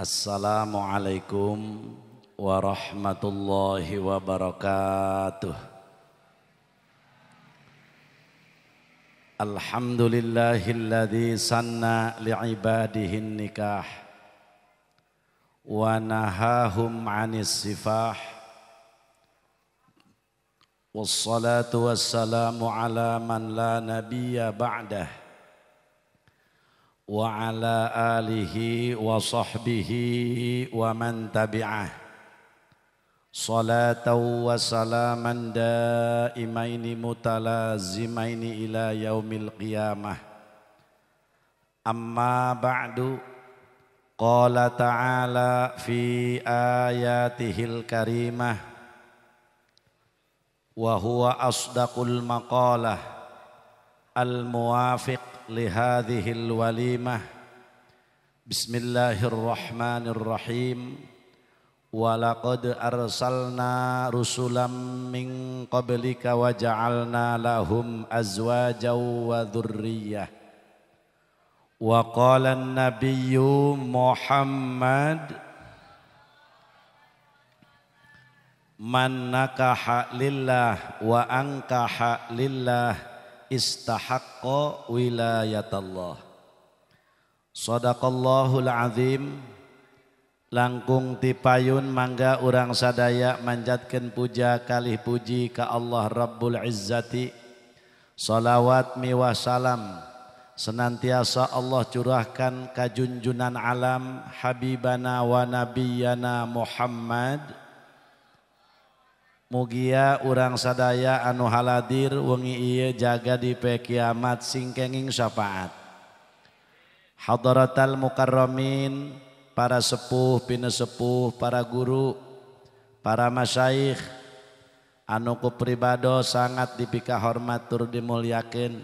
Assalamualaikum warahmatullahi wabarakatuh. Alhamdulillahilladzi sanna li'ibadihi nikah wa nahahum 'anis sifah. Wassalatu wassalamu ala man la nabiyya ba'dah. وعلى آله وصحبه ومن تبعه صلاة وسلاما دائمين متلازمين إلى يوم القيامة أما بعد قال تعالى في آياته الكريمة وهو أصدق المقاله al muwafiq walimah bismillahirrahmanirrahim walaqad arsalna rusulam min qablika wa lahum azwajaw wa dhurriyyah nabiyyu muhammad Man nakaha wa angkaha istahaqqa wilayatallah. Sadaqallahul azim. Langkung tipayun mangga orang sadaya manjatkan puja kalih puji ka Allah Rabbul Izzati. Salawat miwa salam. Senantiasa Allah curahkan kajunjunan alam Habibana wa Nabiyana Muhammad mugia urang sadaya anu haladir wengi iye jaga dipe kiamat singkenging syafaatrotal mukarromin para sepuh pin sepuh para guru para mas anuku pribado sangat dipika hormatur di muliakin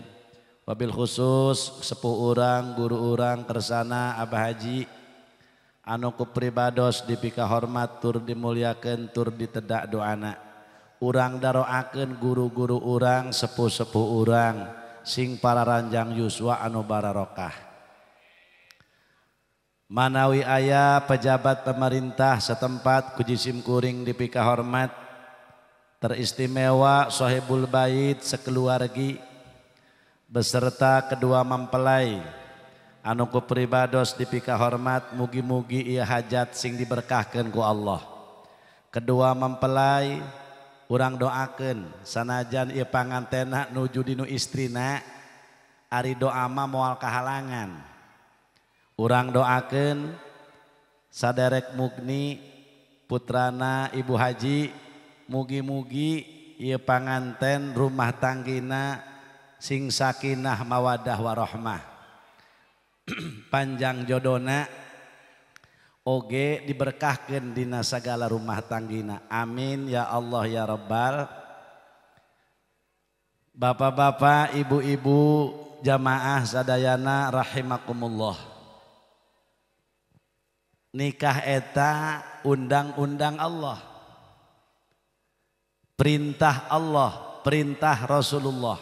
mobilbil khusus sepuh urang guru- urang tersana abahaji anuku pribados dipika hormatur di muliaken tur diteddak doana u darokaken guru-guru urang sepuh seppu urang sing para ranjang Yuswa Anubara rohkah manawi ayah pejabat pemerintah setempat kuji simkuring diika hormat teristimewashohibul baiit sekeluargi beserta kedua mempelai anuku pribados dipika hormat mugi-mugi ia hajat sing diberkahkanku Allah kedua mempelai, doaken sanajan ipangantenak Nujudino isttri ari doama mual kahalangan urang doaken sadek mugni putran ibu Haji mugi-mugi panganten rumah tanggina singsakinah mawadah warohmah panjang jodona, oge diberkahkan dina segala rumah tanggina amin ya Allah ya Rabbal Bapak-bapak ibu-ibu jamaah sadayana rahimakumullah nikah eta undang-undang Allah perintah Allah perintah Rasulullah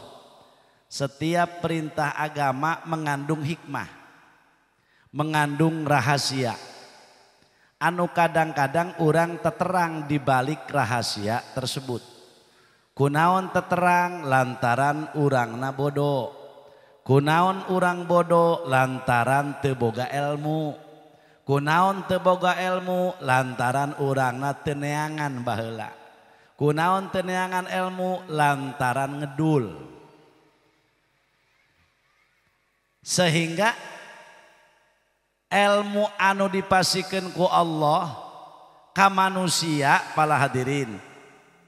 setiap perintah agama mengandung hikmah mengandung rahasia anu kadang-kadang orang teterang di balik rahasia tersebut. Kunaon teterang lantaran orang bodoh. Kunaon orang bodoh lantaran teboga ilmu. Kunaon teboga ilmu lantaran na teneangan bahela. Kunaon teneangan ilmu lantaran ngedul. Sehingga ilmu anu diasikanku Allah kamu manusia pala hadirin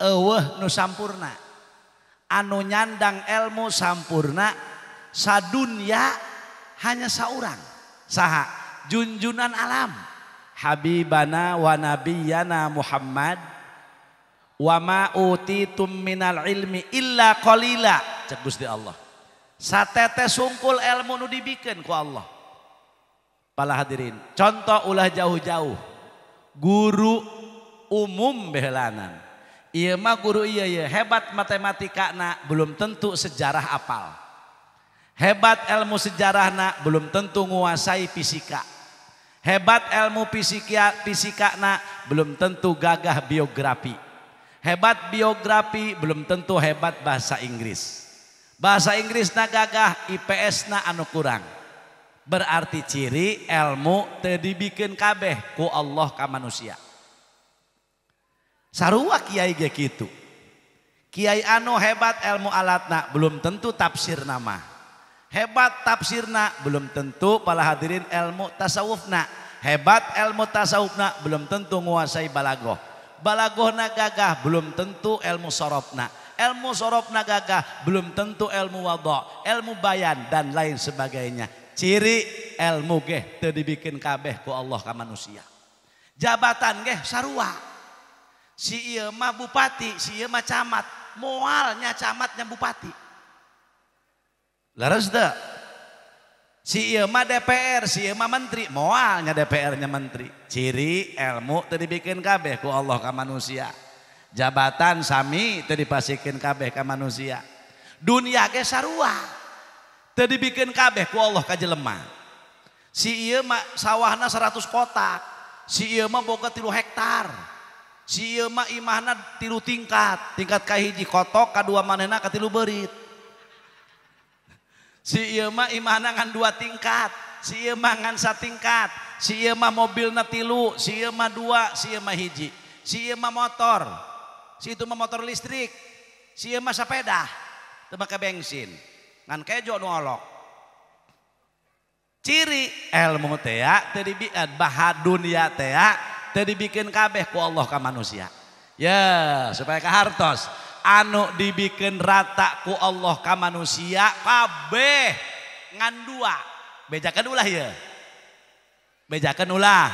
eh nu sammpuna anu nyandang elmu sammpuna sadunnya hanya seorang sah junjunan alam Habibanawanabina Muhammad wamatumal ilmi la cebus Allah sattetesungkul ilmu Nu dibikenku Allah Pala hadirin, contoh ulah jauh-jauh. Guru umum behelanan. Iya mah guru iya iya hebat matematika nak belum tentu sejarah apal. Hebat ilmu sejarah nak belum tentu menguasai fisika. Hebat ilmu fisika, fisika nak belum tentu gagah biografi. Hebat biografi belum tentu hebat bahasa Inggris. Bahasa Inggris nak gagah, IPS nak anu kurang. Berarti ciri ilmu bikin kabeh ku Allah ka manusia. Sarua kiai ge gitu. Kiai anu hebat ilmu alatna belum tentu tafsir nama. Hebat tafsirna belum tentu pala hadirin ilmu tasawufna. Hebat ilmu tasawufna belum tentu nguasai balagoh. Balagohna gagah belum tentu ilmu sorofna. Ilmu sorofna gagah belum tentu ilmu wadok, ilmu bayan dan lain sebagainya Ciri ilmu geh teu dibikin kabeh ku Allah ka manusia. Jabatan geh sarua. Si ieu mah bupati, si ieu mah camat, moalnya camatnya bupati. Leres teu? Si ieu mah DPR, si ieu mah menteri, moalnya DPR-nya menteri. Ciri ilmu teu dibikin kabeh ku Allah ka manusia. Jabatan sami teu dipasikeun kabeh ka manusia. Dunia ge sarua. Tadi bikin kabeh ku Allah kaje lemah. Si iya mah sawahna seratus kotak. Si iya mah boga tilu hektar. Si iya mah imahna tilu tingkat. Tingkat kahiji kotok kadua manehna katilu berit. Si iya mah imahna ngan dua tingkat. Si iya mah satu tingkat, Si iya mobil mobilna tilu. Si iya mah dua. Si iya mah hiji. Si iya mah motor. Si itu mah motor listrik. Si iya mah sepeda. Tebak bensin ngan kejo nu ciri ilmu tea ya, tadi bahad dunia tea ya, tadi bikin kabeh ku Allah ka manusia ya supaya ke hartos anu dibikin rata ku Allah ka manusia kabeh ngan dua bejakan ulah ya bejakan ulah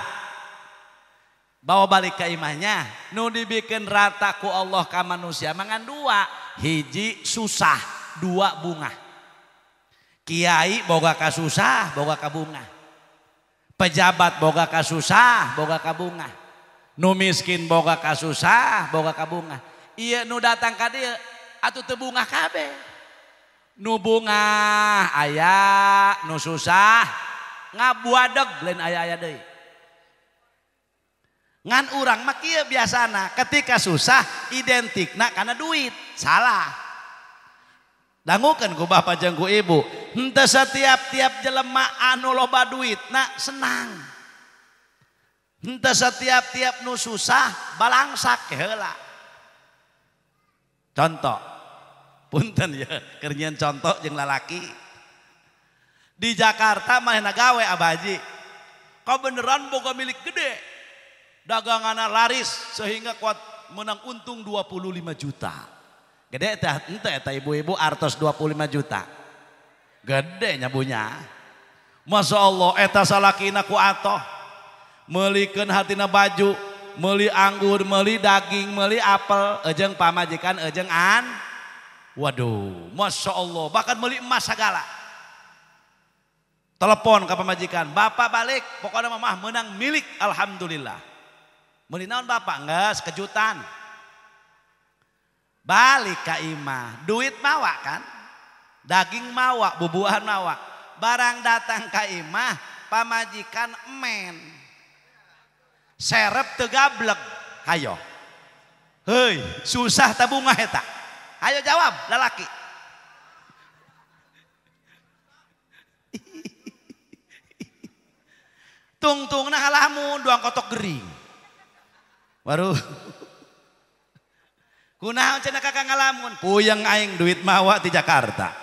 bawa balik ke imahnya nu dibikin rata ku Allah ka manusia mangan dua hiji susah dua bunga Boga kasusah Bowa kabunga pejabat boga kasusah Boga kabunga numiskin Boga kasusah Boga kabunga ya nu datang ka dia tebungakabek nu bunga ayaah nu susah ngabug aya nga orang Makia biasa ketika susah identik Nah karena duit salah danguukan guba pajengku ibu Entah setiap-tiap jelema anu loba duit nah senang Entah setiap-tiap nu susah balangsak hela contoh punten ya kerjaan contoh jeng lalaki di Jakarta mah gawe abaji kau beneran boga milik gede dagangan laris sehingga kuat menang untung 25 juta gede teh ya teh ibu-ibu artos 25 juta Gede nyabunya, Masya Allah eta salakina ku atoh. Melikan hatina baju. Meli anggur, meli daging, meli apel. Ejeng pamajikan, ejeng an. Waduh, Masya Allah. Bahkan meli emas segala. Telepon ke pamajikan Bapak balik, pokoknya mamah menang milik. Alhamdulillah. Meli naon bapak? Enggak, sekejutan. Balik ke imah. Duit mawa kan? daging mawa bubuhan mawa barang datang ke imah pamajikan men. serep tegablek hayo hei susah tabunga tak, hayo jawab lelaki, tungtung nah halamun doang kotok gering baru, kunaon cenah kakak ngalamun puyeng aing duit mawa di Jakarta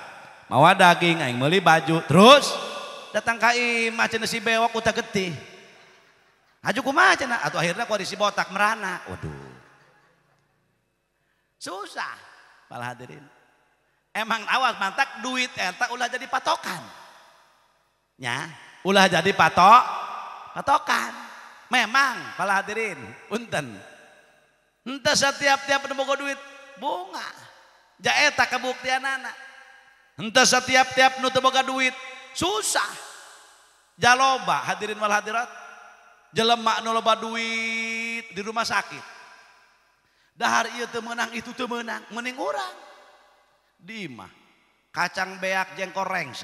mawa daging aing meuli baju terus datang kai imah cenah si bewok uta getih haju kumaha cenah atuh akhirna ku si botak merana waduh susah malah hadirin emang awal mantak duit eta ulah jadi patokan nya ulah jadi patok patokan memang malah hadirin unten entah setiap tiap nemu duit bunga jaeta kebuktian anak setiap-tiap numoga duit susah jaloba hadirinwalhadirat jelemakba duit di rumah sakit hari itu menang itu tuh menang mening dimah kacang beak yang koreng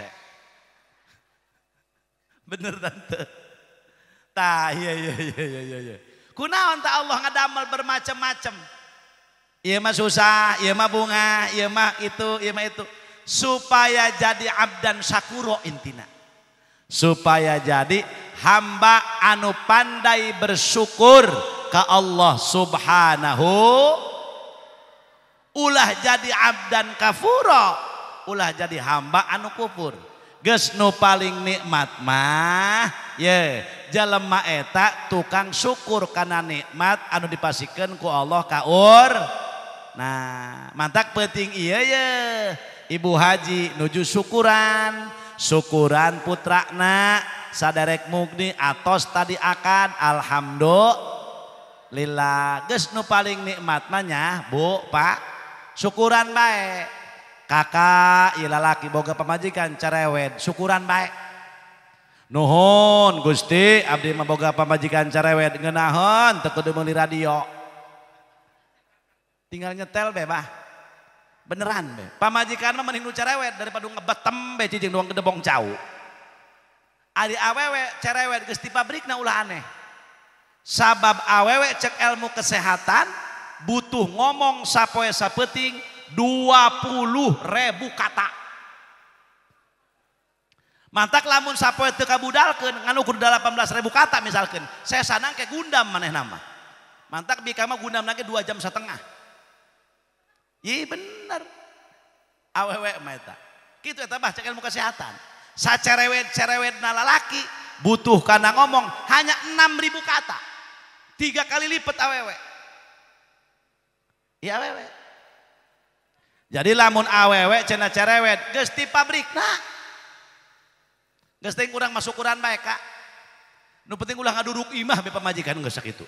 bener ada amal bermacam-maemmah susah bunga yemak itu itu supaya jadi Abdan sakku intina supaya jadi hamba anu pandai bersyukur ke Allah subhanahu ulah jadi Abdan kafuro ulah jadi hamba anu kupur gesnu paling nikmatmah ye jamah etak tukang syukur karena nikmat anu diasikanku Allah kaur nah mantap peting iya ye Ibu Haji nuju syukuran, syukuran putrakna sadarek mugni atos tadi akan alhamdulillah. Ges nu paling nikmat Bu, Pak. Syukuran baik. Kakak ilalaki boga pemajikan cerewet, syukuran baik. Nuhun Gusti abdi memboga boga pemajikan cerewet ngeunahon tekudu kudu radio. Tinggal nyetel bebas. Beneran be. Pamajikan mah mending nu cerewet daripada ngebetem be cicing doang gedebong cau. Ari awewe cerewet geus di pabrikna ulah aneh. Sabab awewe cek ilmu kesehatan butuh ngomong sapoe sapeting 20.000 ribu kata. Mantak lamun sapoe teu kabudalkeun ngan ukur 18.000 ribu kata misalkan. Saya sanang ke gundam maneh nama. Mantak bikama gundam nage 2 jam setengah Iya bener. Awewe meta. Gitu ya tambah cek ilmu kesehatan. Sa cerewet cerewet nalalaki butuh karena ngomong hanya enam ribu kata. Tiga kali lipat awewe. Iya awewe. Jadi lamun awewe cina cerewet gesti pabrik nah. Gesti kurang masuk kurang baik kak. Nu penting ulah ngaduruk imah be pamajikan geus itu.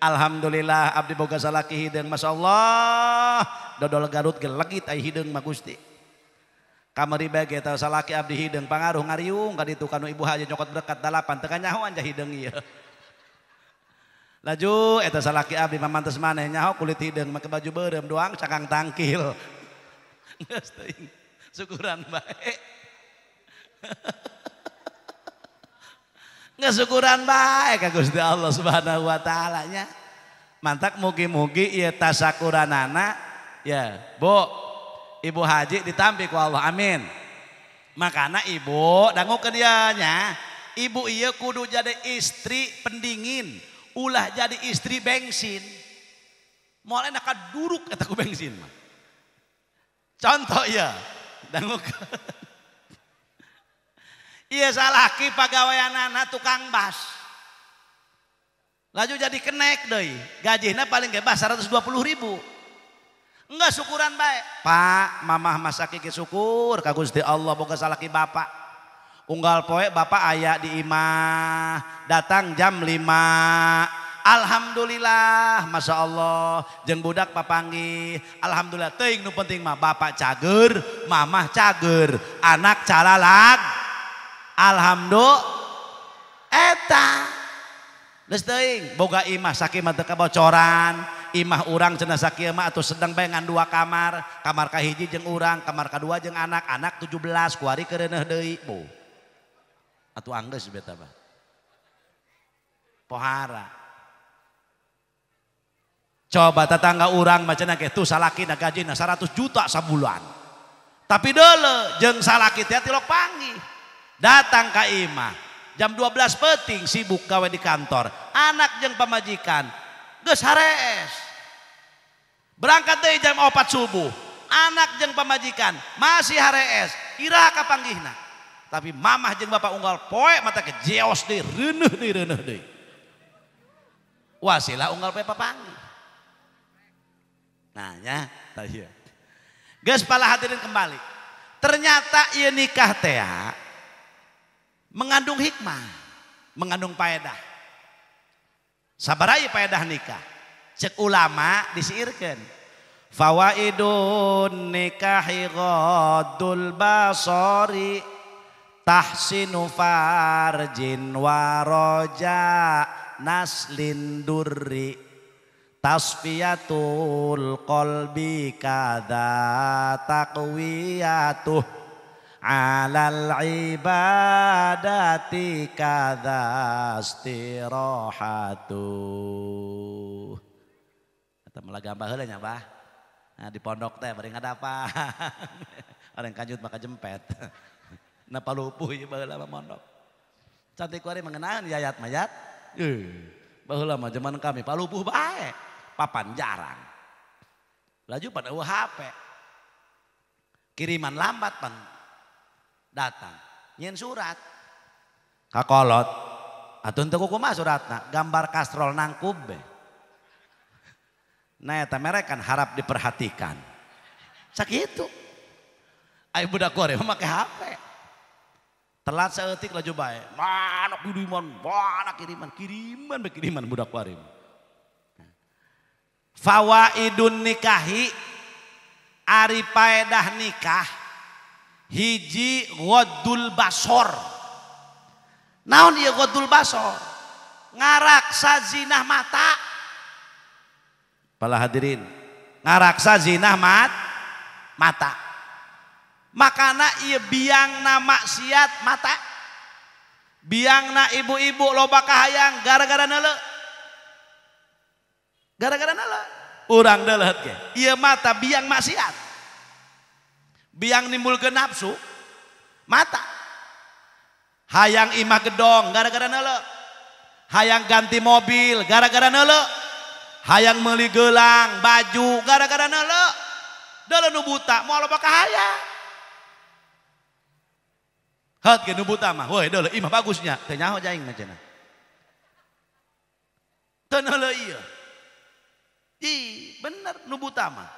Alhamdulillah Abdi boga salalakihing masya Allah dodol garut lagi tay hidng masti kam bag sala Abdi hidng panrung ka ditukan ibuha kot dekat pan tenyahing laju saladi mama maneh nya kulitng maka baju barem doangskan tangkil suukuran haha ngesyukuran baik ke Gusti Allah Subhanahu wa taala nya. Mantak mugi-mugi ya tasakuranana ya, Bu. Ibu Haji ditampi ku Allah. Amin. Makana ibu dangukeun kerjanya, nya, ibu iya kudu jadi istri pendingin, ulah jadi istri bensin. Mulai enak duruk kataku bensin Contoh ya, dangukeun punya salahki pegawaiian anak tukang bas laju jadi kenek Doi gajinya palingbas 120.000 nggak syukuran baik Pak Mamah masa Kiki syukur kagusti Allah salahki Bapak unggal poek ba ayat diam datang jam 5 Alhamdulillah Masya Allah jeng budak papangi Alhamdulillah teingnu penting Bapak cager Mamah cager anak cara lagu Alhamdulillah. Eta. Leus boga imah sakit mata kebocoran. imah orang jenazah sakit mah atau sedang pengen dua kamar, kamar kahiji jeng orang kamar kedua jeng anak, anak 17 belas kuari keureuneuh deui. Bu. atau angges beta bah. Pohara. Coba tetangga orang macam ke tuh salaki nak gaji na 100 juta sebulan. Tapi dulu jeng salaki ya tilok panggih datang ke Ima jam 12 peting sibuk gawe di kantor anak yang pemajikan gus hares berangkat dari jam 4 subuh anak yang pemajikan masih hares ira gihna tapi mamah jeng bapak unggal poe mata ke jeos di renuh di renuh di wasilah unggal poe papanggih nah ya tah pala hadirin kembali ternyata ia nikah teh mengandung hikmah, mengandung paedah. Sabarai paedah nikah. Cek ulama disiirkan. Fawaidun nikahi ghadul basori tahsinu farjin waraja naslin durri tasfiyatul qalbi kada taqwiyatuh alal ibadati kada istirahatu Atau malah gambar heula nya bah nah, di pondok teh bari ngadapa orang kanjut maka jempet napa lupuh ieu baheula mah mondok cantik kuari mengenaan yayat mayat eh baheula mah zaman kami palupuh bae papan jarang laju pada HP kiriman lambat pan datang nyen surat kakolot atun teu surat suratna gambar kastrol nangkub nah ya mereka kan harap diperhatikan sakitu ayo budak Korea make HP telat seetik laju bae mana kiriman mana kiriman kiriman kiriman budak fawa fawaidun nikahi ari paedah nikah punya hiji wadul na ngaraksa zinanah mata pala hadirin ngaraksa zinamat mata makan biang na maksiat mata biang na ibu-ibu lobaang gara-gara gara-gara orang ya mata biang maksiat biang nimbul ke nafsu mata hayang imah gedong gara-gara nele hayang ganti mobil gara-gara nele hayang meli gelang baju gara-gara nele dele nubuta mau loba hayang hat ke nubuta mah woi dole imah bagusnya tenyaho nyaho jaing mah cenah iya ih bener nubuta mah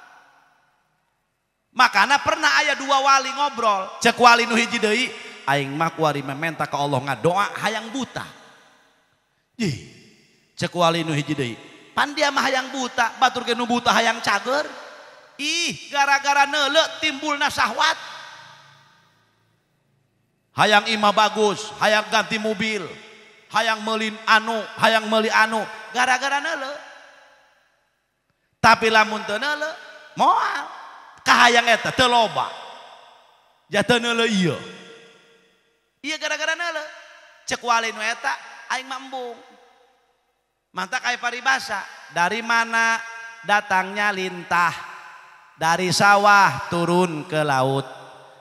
Makanya pernah ayah dua wali ngobrol. Cek wali nu hiji deui, aing mah mementa ke Allah ngadoa hayang buta. Ih, cek wali nu hiji deui. Pandia mah hayang buta, batur ge nu buta hayang cager. Ih, gara-gara nele timbulna nasahwat Hayang imah bagus, hayang ganti mobil, hayang melin anu, hayang meli anu, gara-gara nele Tapi lamun teu nele moal kahayang eta teu loba. Jatuh neule iya. Iya gara-gara neule. Cek wali nu eta aing mambung. Mata aipari paribasa. Dari mana datangnya lintah? Dari sawah turun ke laut.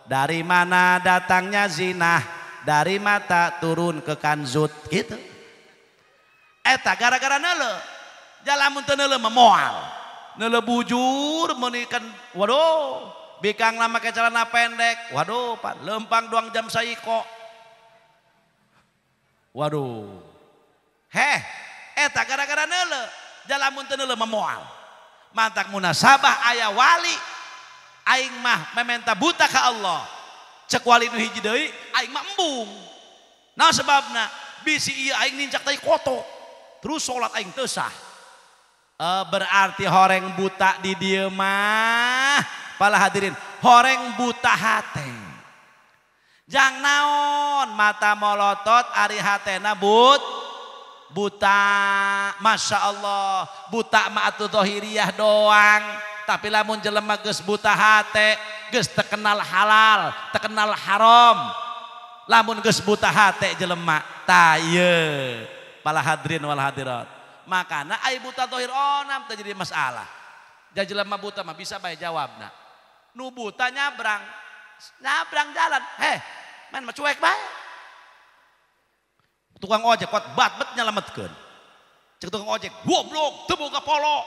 Dari mana datangnya zinah? Dari mata turun ke kanzut. Gitu. Eta gara-gara neule. Jalamun teneule memual. punya bujur menikan waduh bigang lama kecelana pendek waduh Pak lempang doang jam saya kok waduh heak eh, gara-garamoal mant munaah aya wali aing mah mementa buta Allah sekuali itu sebab bis koto terus salatingtesah Eh, berarti horeng buta di diemak pala hadirin horeng buta hatng jangan naon mata molotot Arinabut buta Masya Allah buta mahohiriyah doang tapi lamun jelemah ge buta hat ge tekenal halal tekenal haram lamun ge buta hat jelemak tay pala Hadrinwal hadirat Makana ai buta tohir onam terjadi jadi masalah. Jadi mabuta, buta mah bisa jawab nak Nu buta nyabrang, nyabrang jalan. Heh, main mah cuek bayi Tukang ojek kuat bat bet nyelametkeun. Cek tukang ojek, goblok, tebu ke polo.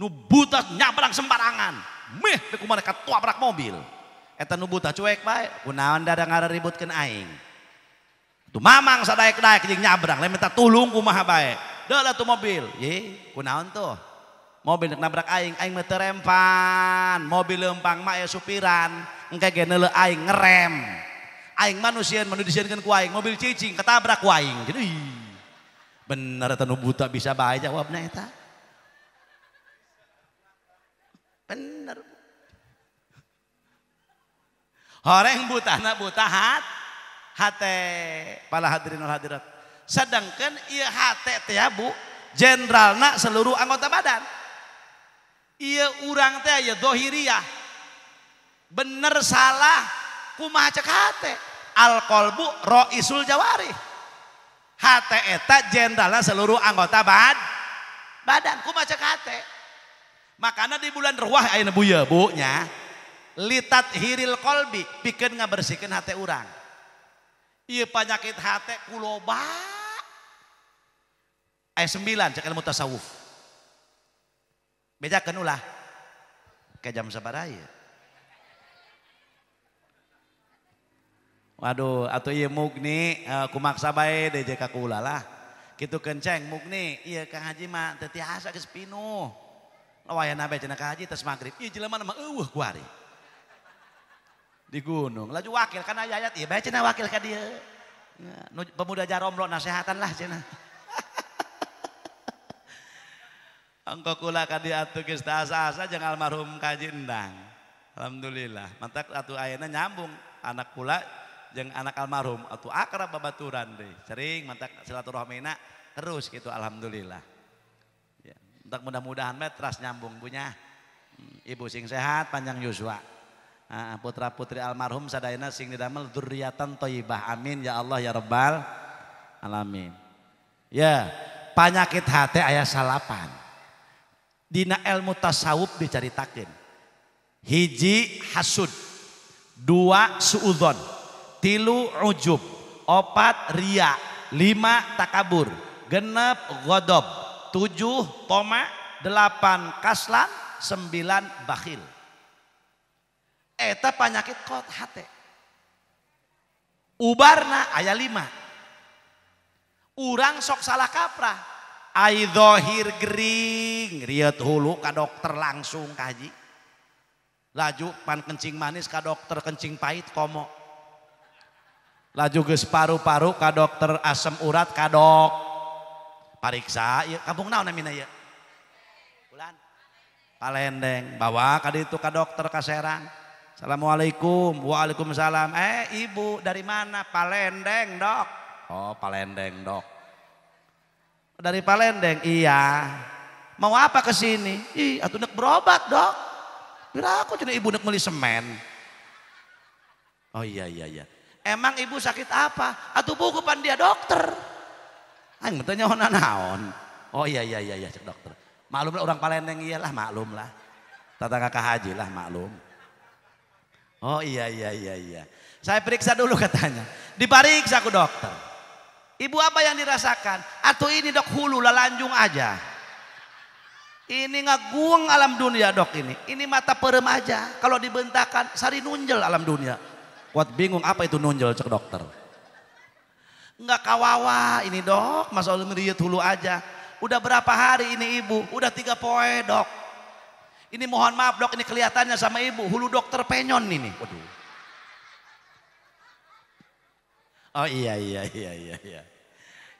Nu buta nyabrang sembarangan. Meh tua berak mobil. Eta nu buta cuek bae, kunaon dadang ributkan aing. Tu mamang sadaek-daek jeung nyabrang, lain minta tulung kumaha bae. Dahlah tuh mobil. Ye, kunaon tuh. Mobil nabrak aing, aing meterempan, Mobil lempang mak ya supiran. Engke genele aing ngerem. Aing manusia yang kan ku aing, mobil cicing ketabrak ku aing. Jadi bener tanu buta bisa bahaya jawabnya eta. benar orang buta nak buta hat hate pala hadirin hadirat sedangkan ia HT teh ya, bu jenderalna seluruh anggota badan ia urang teh ya dohiriyah bener salah kumaha cek hate roh roisul jawari hate Jenderal jenderalna seluruh anggota bad badan kumaha cek hate makanya di bulan ruah Bu buya bu nya litat hiril kolbi bikin ngebersihkan hati orang iya penyakit hati kulobat ayat 9 cek ilmu tasawuf. Bedakan ulah ke jam sabaraya. Waduh, atau iya mugni uh, eh, kumaksa bae deui kaku ulah lah. Gitu kenceng mugni iya Kang Haji mah teu ke spino Lawayan abe cina Kang Haji tas maghrib iya jelaman mah uuh kuari. Di gunung, laju wakil kan ayat-ayat ieu iya, bae wakil ke dia, ya, Pemuda jaromlo nasehatan lah cina. Engkau kula atu kista asa-asa jeng almarhum Kaji Endang. Alhamdulillah. Mata atu ayana nyambung anak kula jeng anak almarhum atu akrab babaturan deh. Sering mata silaturahmina terus gitu alhamdulillah. Ya, mudah-mudahan metras nyambung punya hmm, ibu sing sehat panjang yuswa. putra-putri almarhum sadayana sing didamel duriatan bah Amin ya Allah ya Rebal alamin. Ya, penyakit hati ayah salapan. Dina ilmu tasawuf diceritakan. Hiji hasud. Dua suudon. Tilu ujub. Opat ria. Lima takabur. Genep godob. Tujuh toma. Delapan kaslan. Sembilan bakhil. Eta penyakit kot hati. Ubarna ayat lima. Urang sok salah kaprah Aidohir gering riat hulu ka dokter langsung kaji laju pan kencing manis ka dokter kencing pahit komo laju ges paru-paru ka dokter asam urat ka dok pariksa ya kampung naon namina ya bulan palendeng bawa kaditu itu ka dokter ka Serang Assalamualaikum Waalaikumsalam eh ibu dari mana Palendeng dok Oh Palendeng dok dari Palembang? Iya. Mau apa ke sini? Ih, atuh nek berobat, Dok. Kira aku jadi ibu nek meli semen. Oh iya iya iya. Emang ibu sakit apa? Atuh buku pan dia dokter. Aing bertanya ona naon. Oh iya iya iya iya cek dokter. Maklum lah orang Palembang iyalah maklum lah. Tetangga Kak Haji lah maklum. Oh iya iya iya iya. Saya periksa dulu katanya. Diperiksa aku dokter. Ibu apa yang dirasakan? Atau ini dok hulu lalanjung aja. Ini ngaguang alam dunia dok ini. Ini mata perem aja. Kalau dibentakan sari nunjel alam dunia. Kuat bingung apa itu nunjel cek dokter. Enggak kawawa ini dok. Masa meriut hulu aja. Udah berapa hari ini ibu? Udah tiga poe dok. Ini mohon maaf dok ini kelihatannya sama ibu. Hulu dokter penyon ini. Waduh. Oh iya iya iya iya iya.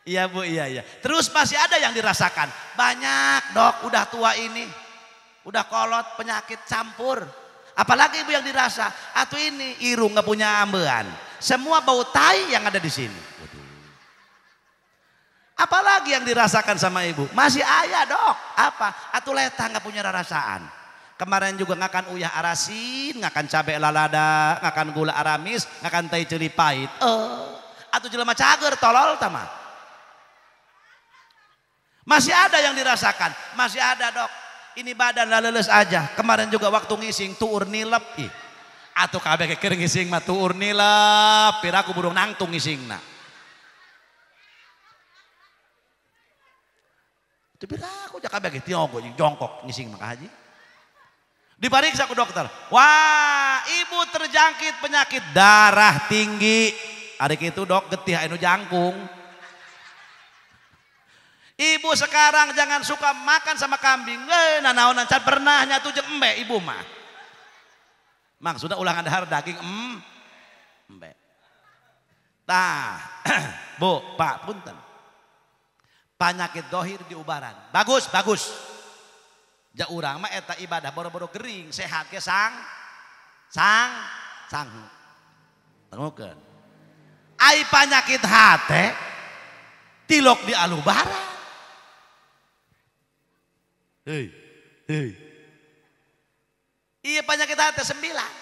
Iya Bu, iya iya. Terus masih ada yang dirasakan. Banyak, Dok, udah tua ini. Udah kolot, penyakit campur. Apalagi Ibu yang dirasa, atau ini irung nggak punya ambean. Semua bau tai yang ada di sini. Apalagi yang dirasakan sama ibu? Masih ayah dok. Apa? atau leta nggak punya rasaan. Kemarin juga nggak kan uyah arasin, nggak kan cabai lalada, nggak kan gula aramis, akan tai celi pahit. Oh atau jelema cager tolol tama. Masih ada yang dirasakan, masih ada dok. Ini badan leles aja. Kemarin juga waktu ngising tuur nilep. Ih. Atau kabeh keker ngising mah tuur nilep. Piraku burung nangtung ngising nak. Tapi aku jaka kabeh tiongkok gitu, jongkok ngising mah haji. pariksa ke dokter. Wah, ibu terjangkit penyakit darah tinggi adik itu dok getih anu jangkung ibu sekarang jangan suka makan sama kambing nah nah, nah, pernah nyatu jeung embe ibu mah maksudnya ulangan dahar daging em embe tah bu pak punten penyakit dohir di ubaran bagus bagus ja orang mah eta ibadah boro-boro kering, sehat kesang, sang sang sang Tengokan. Ai penyakit hati tilok di alubara. Hei, hei. Iya penyakit hati sembilan.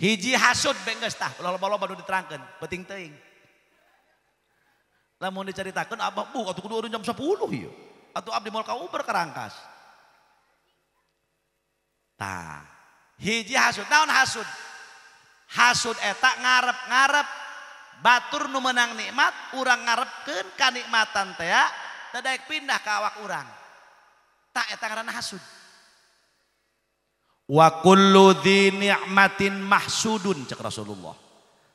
Hiji hasud bengges tah, loba-loba baru diterangkan, peting-teing. Lamun diceritakan, abah bu, atau kedua jam sepuluh ya. Atau abdi mau kau berkerangkas. Tah, hiji hasud, naon hasud? Hasud etak ngarep-ngarep batur nu menang nikmat urang ngarepkeun kanikmatan teh ya. teu pindah ka awak urang tak eta karena hasud wa kullu dzi mahsudun cek Rasulullah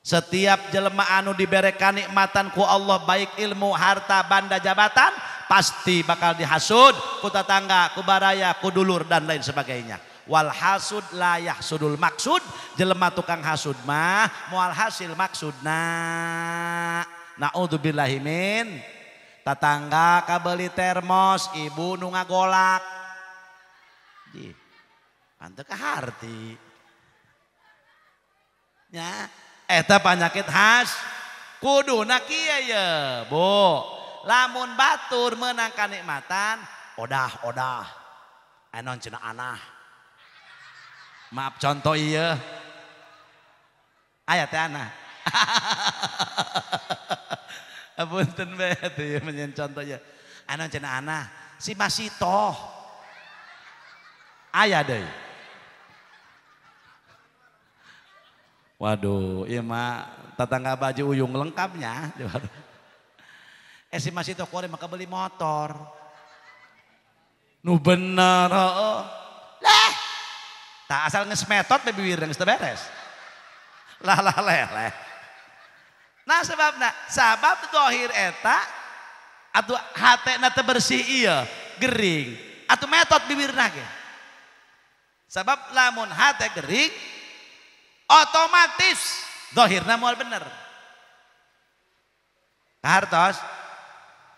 setiap jelema anu diberi kanikmatan ku Allah baik ilmu, harta, banda, jabatan pasti bakal dihasud ku tetangga, ku baraya, ku dulur dan lain sebagainya wal hasud la yahsudul maksud jelema tukang hasud mah moal hasil maksudna naudzubillahi min tetangga kabeli termos ibu nu golak di pantek ka harti nya eta eh penyakit has kuduna kieu iya ye bu lamun batur menangkan nikmatan odah odah enon cenah anah maaf contoh iya ayat anak Apunten bae ya menyen contoh ya. Ana cenah ana si Masito. ayah deh Waduh, iya mak tetangga baju uyung lengkapnya. Eh si Masito kore maka beli motor. Nu bener, oh. Tak asal ngesmetot tapi sudah beres. Lah lah leh. Nah sebabnya, sebab nah, dohir eta atau hati nate bersih iya gering atau metot bibirna ke. Sebab lamun hati gering otomatis dohirna mual bener. Kartos,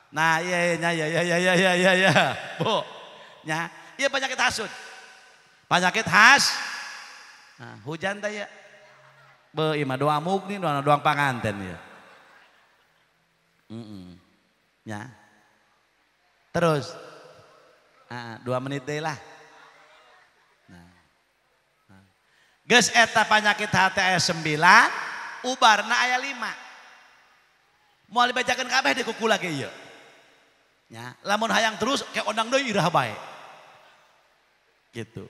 nah, nah iya iya iya iya iya iya iya iya. iya. Bu. Ya, iya kita hasud. Penyakit khas. Nah, hujan teh ya. Beuh ima doa mugni doa doang panganten ya. Ya. Terus. Ah, dua menit deh lah. Nah. Nah. Ges eta penyakit hati ayat sembilan. Ubarna ayat lima. Mau dibacakan kabeh di kuku lagi iya. Ya. Lamun hayang terus kayak undang doi irah baik. Gitu.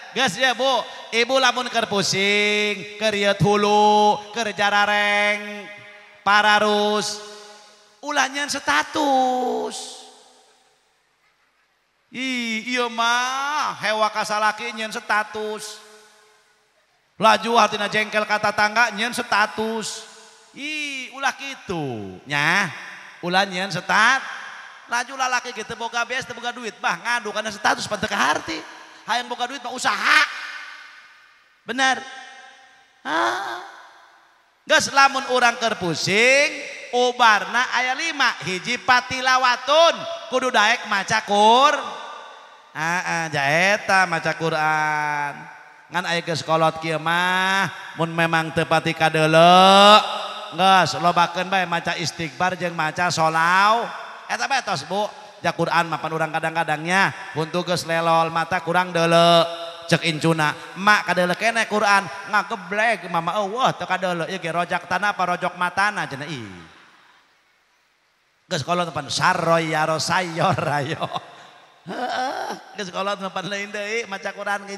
Gas ya bu, ibu lamun ker pusing, kerja hulu, kerja rareng, pararus, ulahnya status. I, iya mah, hewa kasalaki nyen status. Laju hatina jengkel kata tangga nyen status. i ulah gitu. Nyah, ulah nyen status. Laju lalaki kita boga kita boga duit. Bah, ngadu karena status pantek harti. punya buka duit usaha bener lamun orang ker pusing ubarna aya 5 hijipatilawaun kudu Dayek macakur ajata maca Quran kolot kiamah memang tepati kade nggak bak maca istighbar jeng maca Solawetabuk ja Quran mapan orang kadang-kadangnya untuk ke mata kurang dele cek incuna mak kadele kene Quran ngageblek mama oh wah, teu dele ieu rojak tanah apa rojok matana cenah i ke sekolah tempat saroy ya rosayor rayo ke sekolah tempat lain deh maca Quran ge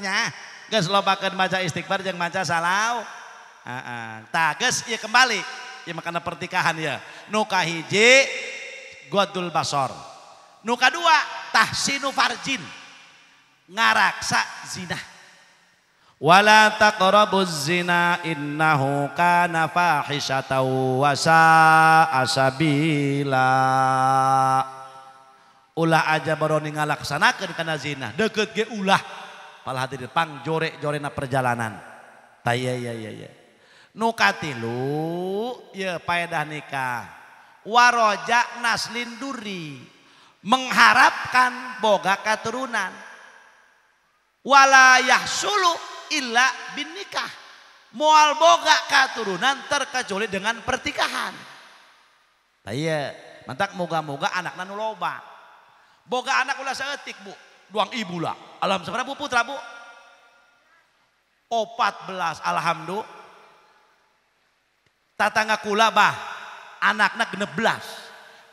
ke selopakan maca istighfar jeung maca salaw heeh tah kembali iya makana pertikahan ya nu godul basor nuka dua tahsinu farjin ngaraksa zina wala taqrabu zina innahu kana fahisatan wa sa'a sabila ulah aja baru ngalaksanakeun kana zina deket ge ulah Pala hati pang jorek-jorena perjalanan taya ya ya ya Nukati lu, ya paedah nikah waroja naslin duri mengharapkan boga keturunan. Walayah yahsulu illa bin nikah. Moal boga keturunan terkecuali dengan pertikahan. Iya, mantap moga-moga anak nanu loba. Boga anak ulas seetik bu, duang ibu lah. Alam seberapa bu putra bu? Opat belas, alhamdulillah. Tatangga kula bah, anaknya genep belas.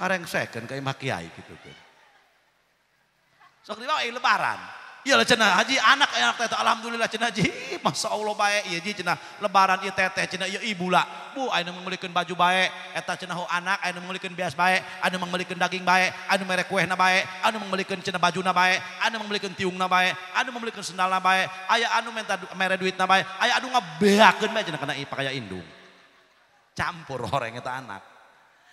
Areng second kayak makiai gitu kan. Sok bawah lebaran. Iya lah cina haji anak anak teteh alhamdulillah cina haji masa Allah baik iya ji cina lebaran iya teteh cina iya ibu lah bu ayo mengelikeun baju baik eta cina ho anak ayo mengelikeun bias baik ayo mengelikeun daging baik ayo merek na baik ayo cina baju na baik ayo tiung na baik ayo sendal na baik ayo anu merek duit na baik ayo anu ngabeakeun baik cina kena i pakaya indung campur orang eta anak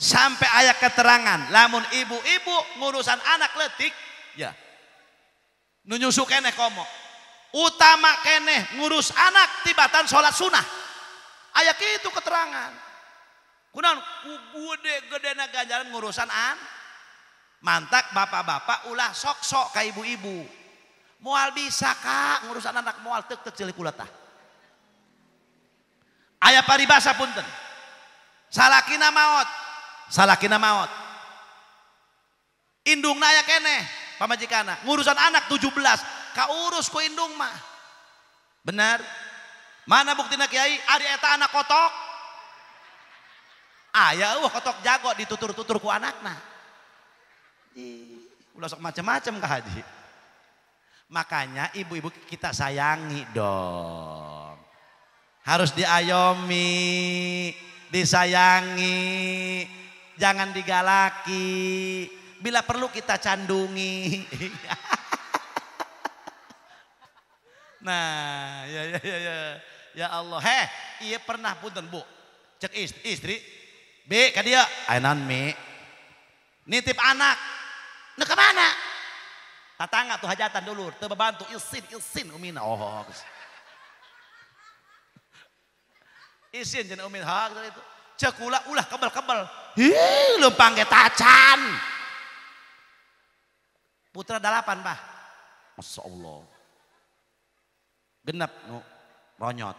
punya sampai ayat keterangan namun ibu-ibu ngurusan anak lettik ya nunyu utama keeh ngurus anak tibatan salat sunnah ayat itu keterangan uru mantap bapak-bapak ulah soksok kayak ibu-ibu mualbi bisakah n urusan anak mutik kecil ayaah pari bahasa pun salahkin nama maut salakina maut. Indung naya kene pamajikana, ngurusan anak 17, ka urus ku indung mah. Benar? Mana bukti buktina kiai ari eta anak kotok? Aya ah, wah kotok jago ditutur-tutur ku anakna. Ulah sok macam-macam ka Haji. Makanya ibu-ibu kita sayangi dong. Harus diayomi, disayangi, jangan digalaki. Bila perlu kita candungi. nah, ya ya ya ya. Ya Allah, heh, iya pernah punten Bu. Cek istri, istri. B ka dia, ainan mi. Nitip anak. Nah kemana? Tatangga tuh hajatan dulu, teu bantu isin isin umina. Oh, oh, oh. Isin jeung umin hak itu jakula ulah kebel-kebel. hi lempangnya pangke tacan. Putra delapan Pak. Masya Allah. Genap, nu ronyot.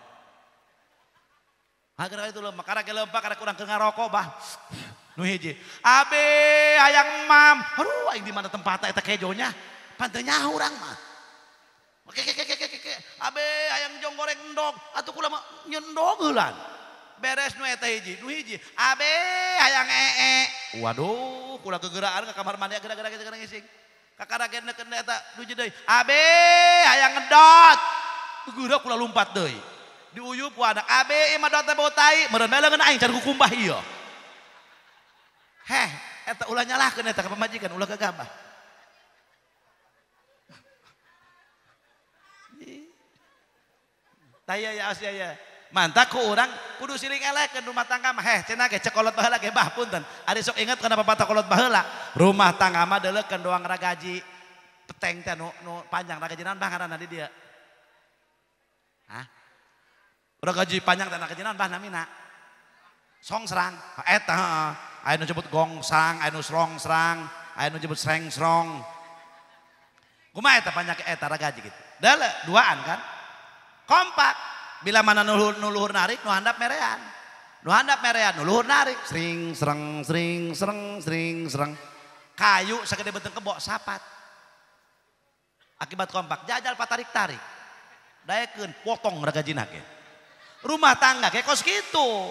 Agar itu lemak karena ke lempang, karena kurang kena rokok bah Nu hiji, abe ayang mam. Aduh, ayang di mana tempat eta kejonya? Pantai nyahu mah. Oke, oke, oke, oke, oke. Abe ayam jonggoreng endog, atau kula mah nyendok, heulan beres nu eta hiji, nu hiji. Abe hayang ee. Waduh, kula kegeraan ke kamar mandi gara-gara kita gara ngising. Kakara kena kena eta nu deui. Abe hayang ngedot. Geura kula lompat deui. Diuyup ku anak abe ima dot teh bau tai, meureun meleungeun aing can kukumbah ieu. Heh, eta ulah nyalahkeun eta ka pamajikan ulah gagambah. Taya ya asya ya mantak ku orang kudu siling elek ke rumah tangga mah heh cina ke cekolot bahala ke bah punten hari sok inget kenapa patah kolot bahala rumah tangga mah dele ke doang ragaji peteng teh nu, nu panjang raga jinan bah karena di dia Hah? ragaji panjang teh ragaji jinan bah namina song serang ah, eta ayo nu jebut gong serang ayo nu srong serang ayo nu jebut sreng srong kumaha eta panjang eta ragaji gitu dele duaan kan kompak Bila mana nuluhur, nuluhur narik, nuhandap merean. Nuhandap merean, nuluhur narik. Sering, sereng, sering, sereng, sering, sereng. Kayu segede beteng kebok sapat. Akibat kompak, jajal patarik-tarik. Daekeun potong raga jinak ya. Rumah tangga kayak kos gitu.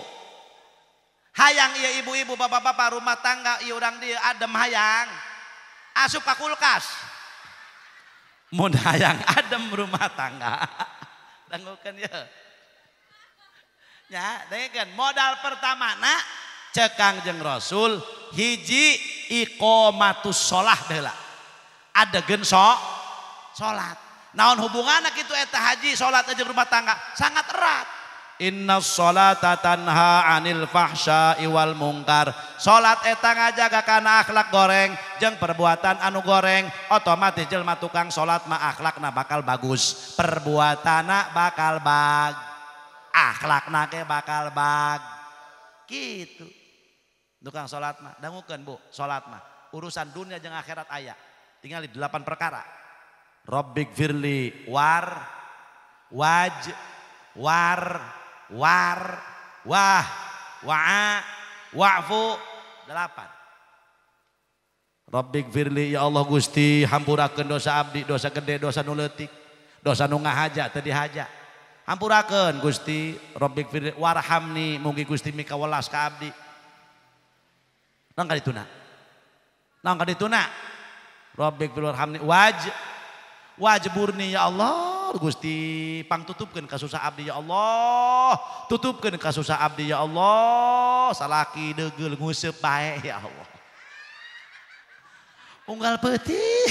Hayang iya ibu-ibu, bapak-bapak, rumah tangga iya orang dia adem hayang. Asup ke kulkas. Mun hayang adem rumah tangga. Tanggukan ya. Ya, deken. modal pertama nak cekang jeng Rasul hiji iqomatus sholah dela. gen so, solat. Naon hubungan anak itu eta haji sholat aja rumah tangga sangat erat. Inna sholata tanha anil fahsya iwal mungkar. Sholat eta ngajaga kena akhlak goreng jeng perbuatan anu goreng otomatis jelma tukang solat ma akhlak na bakal bagus. Perbuatan na bakal bagus akhlak nake bakal bag gitu tukang sholat mah Dangukan Bu sholat mah urusan dunia jangan akhirat ayah. tinggal di delapan perkara robik firli war waj war war wah wa'a wa'fu delapan Rabbik firli ya Allah Gusti hampurakan dosa abdi dosa gede dosa nuletik dosa nungah haja tadi haja Ampuraken Gusti Robbi warhamni mungkin Gusti Mika Welas Kabdi. Nangka dituna. Nangka dituna. kadituna. Robbi warhamni waj wajburni ya Allah Gusti pang tutupkan kasusah abdi ya Allah. tutupkan kasusah abdi ya Allah. Salaki degel nguseup baik ya Allah. Unggal peti.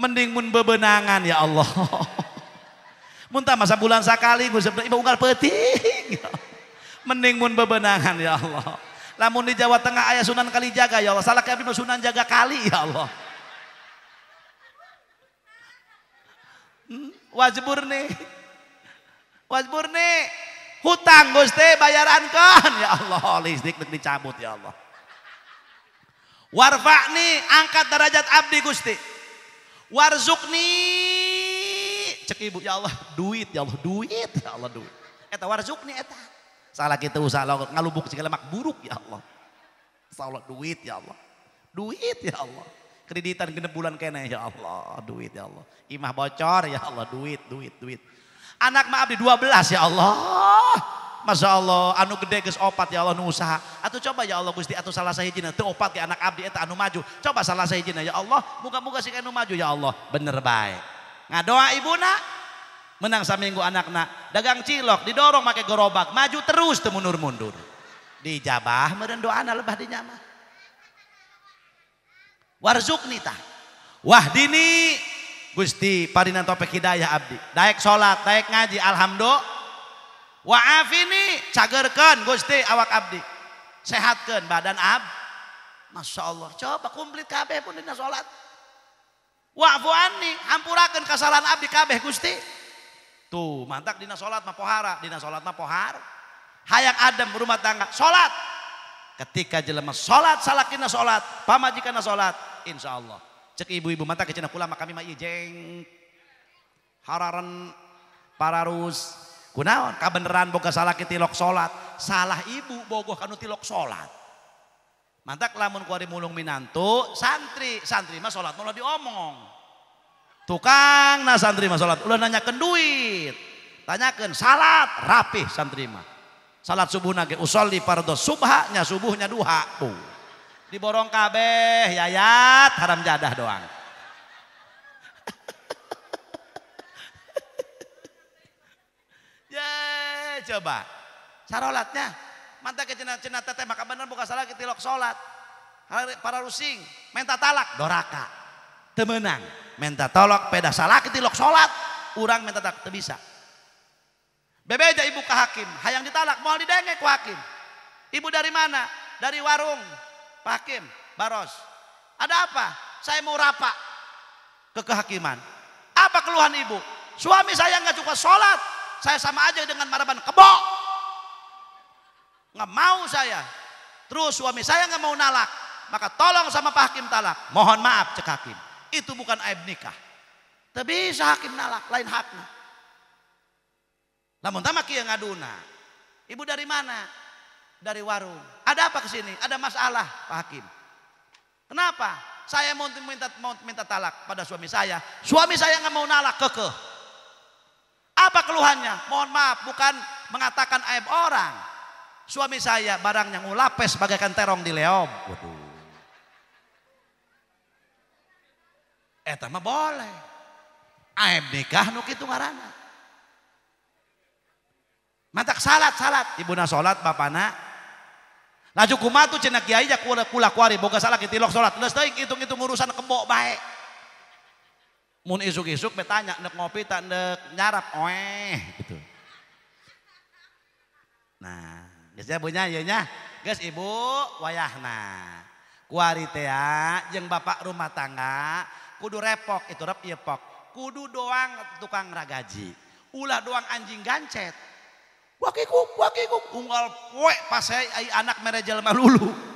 mending mun bebenangan ya Allah muntah masa bulan sekali gue sebenarnya ibu unggal peting mending mun bebenangan ya Allah lamun di Jawa Tengah ayah sunan kali jaga ya Allah salah kami sunan jaga kali ya Allah hmm, wajibur nih wajibur nih hutang gusti bayaran kan ya Allah listrik dicabut ya Allah warfa nih angkat derajat abdi gusti Warzukni cek ibu ya Allah duit ya Allah duit ya Allah duit. Eta warzukni eta. Salah kita usaha ngalubuk segala mak buruk ya Allah. Salah duit ya Allah. Duit ya Allah. Kreditan genep bulan kene ya Allah, duit ya Allah. Imah bocor ya Allah, duit, duit, duit. Anak maaf di 12 ya Allah. Masya Allah, anu gede ges opat ya Allah nu usaha. Atau coba ya Allah Gusti atau salah saya jina, Tuh opat ke anak abdi eta anu maju. Coba salah saya jina ya Allah, muka-muka sih anu maju ya Allah, bener baik. ibu nak menang saminggu nak dagang cilok, didorong pakai gerobak, maju terus tuh mundur. Dijabah doa anak lebah dinyama. nita, wah dini Gusti parinan topik hidayah abdi. Daek sholat, daek ngaji, alhamdulillah waafini cagerkan Gusti awak abdi sehatkan badan ab Masya Allah coba komplit kabeh pun dina sholat wa'fu anni hampurakan kesalahan abdi kabeh Gusti tuh mantak dina sholat mah pohara dina sholat mah pohar hayang adem rumah tangga sholat ketika jelema sholat salakina sholat pamajikan sholat insya Allah cek ibu-ibu mata kecina pula mah kami mah jeng hararan pararus Kunaon kabeneran boga salah kitilok sholat. salah ibu boga kanu tilok sholat. Mantak lamun kuari mulung minantu, santri, santri mas sholat malah diomong. Tukang nah santri mah sholat. ulah nanyakan duit. Tanyakan, salat rapih santri mas. Salat subuh nage di fardhu subhanya subuhnya duha. Tuh. Diborong kabeh yayat haram jadah doang. coba? Sarolatnya. mantap ke cina-cina teteh maka benar bukan salah kita lok sholat. Para rusing, menta talak, doraka. Temenang, menta tolok, peda salah kita lok sholat. Urang menta tak bisa. Bebeja ibu ke hakim, hayang ditalak, mau didengek ke hakim. Ibu dari mana? Dari warung. Pak Hakim, Baros. Ada apa? Saya mau rapak ke kehakiman. Apa keluhan ibu? Suami saya nggak cukup sholat saya sama aja dengan maraban kebo, nggak mau saya terus suami saya nggak mau nalak maka tolong sama Pak Hakim talak mohon maaf cek Hakim itu bukan aib nikah Tapi bisa Hakim nalak lain haknya. namun tamak kia ngaduna ibu dari mana dari warung ada apa kesini ada masalah Pak Hakim kenapa saya mau minta, mau minta talak pada suami saya suami saya nggak mau nalak kekeh apa keluhannya? Mohon maaf, bukan mengatakan aib orang. Suami saya barangnya ngulapes bagaikan terong di leom. Waduh. Eta mah boleh. Aib nikah nuk itu ngarana. Mantak salat salat, Ibu ibuna salat bapana. Laju kumatu cenah kiai ja kula kula kuari boga salah kitilok salat. Leus hitung-hitung urusan kembok baik. Mun isuk-isuk tanya, nek ngopi tak nek nyarap oeh gitu. Nah, biasanya punya ya nya. Guys ibu wayahna. Kuari tea ya, jeung bapak rumah tangga kudu repok itu rep ieu iya, Kudu doang tukang ragaji. Ulah doang anjing gancet. wakiku, wakiku, Unggal poe pas ai anak merejel malulu.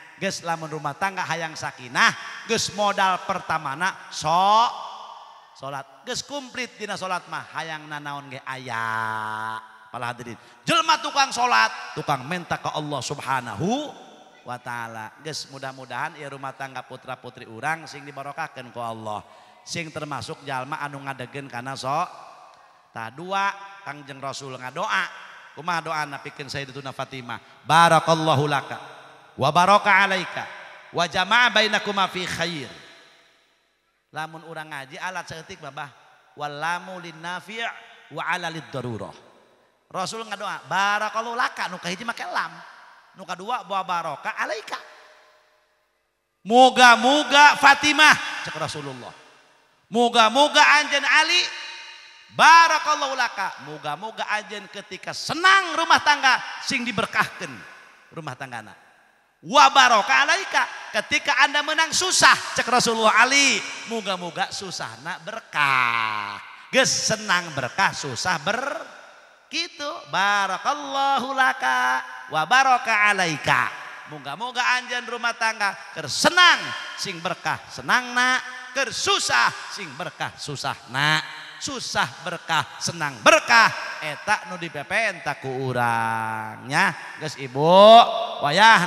Ges lamun rumah tangga hayang sakinah, ges modal pertamana sok solat. Ges komplit dina solat mah hayang nanaon ge ayah. pala hadirin, jelma tukang solat, tukang minta ke Allah Subhanahu wa taala. Ges mudah-mudahan ya rumah tangga putra-putri orang. sing diberokakan ke Allah. Sing termasuk jalma anu ngadegen karena sok. tak dua Kangjeng Rasul ngadoa. Kuma doa saya Sayyidatuna Fatimah, barakallahu laka wa baraka alaika wa jama'a bainakuma fi khair. Lamun urang ngaji alat seketik babah walamu linnafi' wa ala darurah. Rasul ngadoa barakallahu laka nu kahiji make lam. Nu kadua wa baraka alaika. Moga-moga Fatimah cek Rasulullah. Moga-moga anjen Ali Barakallahu laka. Moga-moga anjen ketika senang rumah tangga sing diberkahkan rumah tangga anak wabarokah alaika ketika anda menang susah cek Rasulullah Ali Moga-moga susah nak berkah ges senang berkah susah ber gitu barakallahu laka wabarokah moga alaika moga-moga anjan rumah tangga ker sing berkah senang nak ker sing berkah susah nak punya susah berkah senang berkah etak nu di peP takku urangnya guys Ibu wayah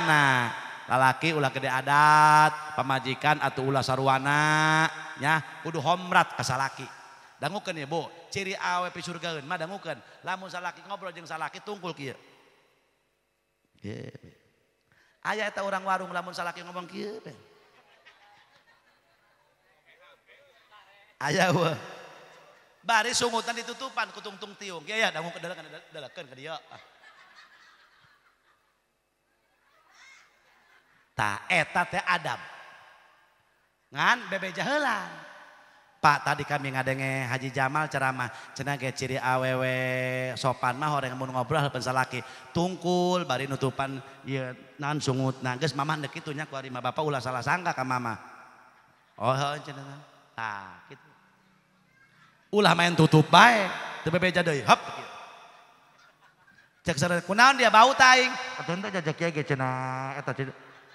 lalaki ulah kede adat pemajikan atau ula sarruwananya wudhu homerat kesalaki dan mungkin Ibu ciri awe surga mungkin la ngobrol salah tung ayaah orangwarung la ngomong ayaah Bari sungutan ditutupan kutung-tung tiung. Ya ya dangu kedalakan dalakan ke dia. Ah. Ta eta teh adab. Ngan bebe jahelan. Pak tadi kami ngadenge Haji Jamal ceramah cenah ge ciri awewe sopan mah orang mau ngobrol hal salaki tungkul bari nutupan ieu nan sungut nangges mamah deuk kitu nya ku ari bapak ulah salah sangka ka mama oh cenah tah kitu nah, ulah main tutup baik tapi beja jadi hap cek sadar kunaon dia bau taing aduh teh jajak ge cenah eta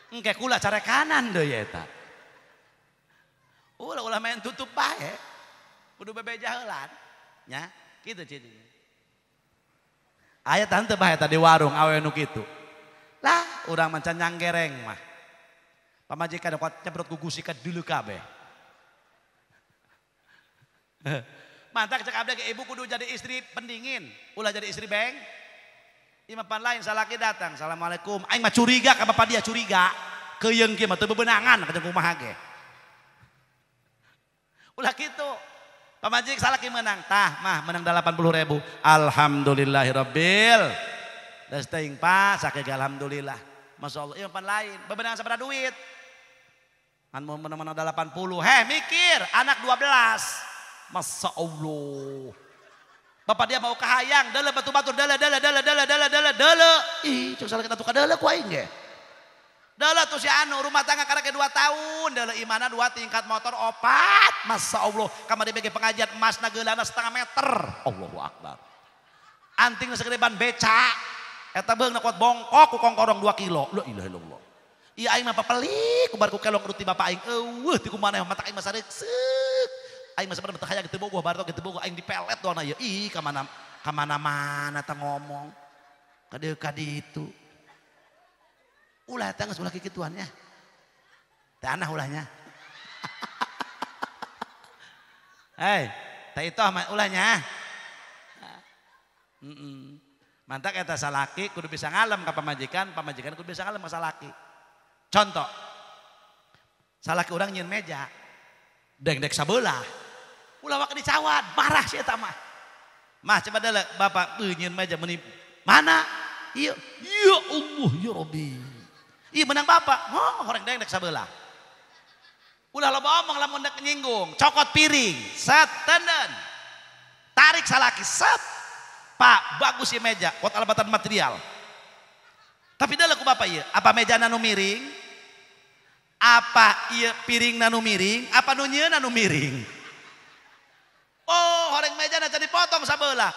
engke kula cara kanan deh eta ulah ulah main tutup baik kudu bebeja heula nya gitu jadinya. ayat tante bae tadi warung awe nu kitu lah udah mancan nyanggereng mah pamajikan kok nyebrot sikat dulu kabeh Mantap cek abdi ke ibu kudu jadi istri pendingin. Ulah jadi istri beng. pan lain salaki datang. Assalamualaikum. Aing mah curiga ke bapak dia curiga. Ke kieu mah teu bebenangan ka kumaha ge. Ulah kitu. Pamajik salaki menang. Tah mah menang 80 ribu. Alhamdulillahirabbil. Das teuing pas sakit alhamdulillah. Masya Allah, pan lain. Bebenangan sabada duit. Anmu menang menang 80. Heh mikir, anak 12. Masa Allah. Bapak dia mau kahayang, dalam batu-batu, dala dala dala dala dala dala dala. Ih, cuma salah kita tukar dele kuaing ya. Dele tuh si Anu, rumah tangga karena ke dua tahun. dala imana dua tingkat motor opat. masa Allah, kamar dia bagi pengajian emas nagelana setengah meter. Allahu Akbar. Anting segede ban beca. Eta beung kuat bongkok, ku korong dua kilo. La ilaha illallah. Iya aing mah papelik, kubar kelong ruti bapak aing. Eueuh, tiku yang mata aing masa aing masa pernah bertahaya gitu bogo baru gitu bogo aing dipelet doang ieu ih kemana kemana mana-mana ngomong ka dieu itu ulah tangis ulah kikituan tuannya. tanah ulahnya hei tak itu ulahnya mm -mm. mantak laki, salaki kudu bisa ngalem ke pemajikan pemajikan kudu bisa ngalem ka salaki contoh salaki orang nyin meja dek-dek sabelah. Ulah wak dicawat, marah si sama. mah. Mah coba dalek bapak punyeun meja menipu mana? Iya, ya Allah ya Rabbi. Iya menang bapak. Oh, orang dek dek sabelah. Ulah loba omong lamun dek nyinggung, cokot piring, set tenden. Tarik salaki, set. Pak, bagus ya meja, kuat alabatan material. Tapi dalek ku bapak iya, apa meja nanu miring? punya apa piring nanu miring apa nunyano miring oh, orang mejana jadi potong sabelah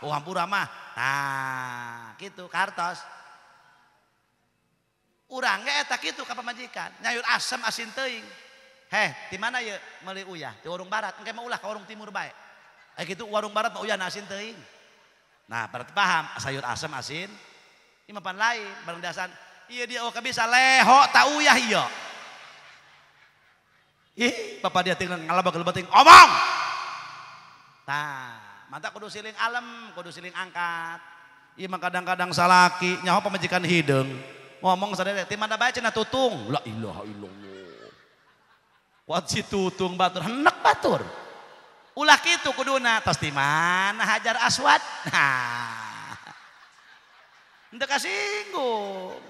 oh, gitu kartos orang nggak tak itu manjikannyayur asam asin teing he di mana uyah di warung barat mau u warung Timur baik eh, gitu warung barat naht paham sayur asem asin lain barng dasasan iya dia oh bisa leho tahu ya iya ih bapak dia tinggal ngalabak lebating omong nah mata kudu siling alam kudu siling angkat iya mah kadang-kadang salaki nyaho pemajikan hidung ngomong sadar tim ada baca na tutung la ilaha illallah kuat si tutung batur henek batur ulah itu kuduna tos di mana hajar aswad nah Ndak kasinggung.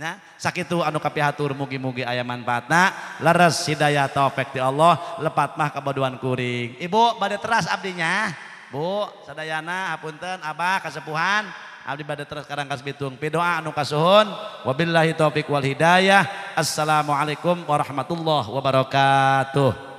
punya sakit anu kapihtur mugi-mugi ayaman patna laras Hidaya topik di Allah lepat mah kebouan kuring Ibu bade teras abdinya Bu sedayana apunten Abah kesepuhan ahdi ibadah teras sekarang kasbittung pidoa anu kasun mobilillahi topik wal hidayah Assalamualaikum warahmatullahi wabarakatuh.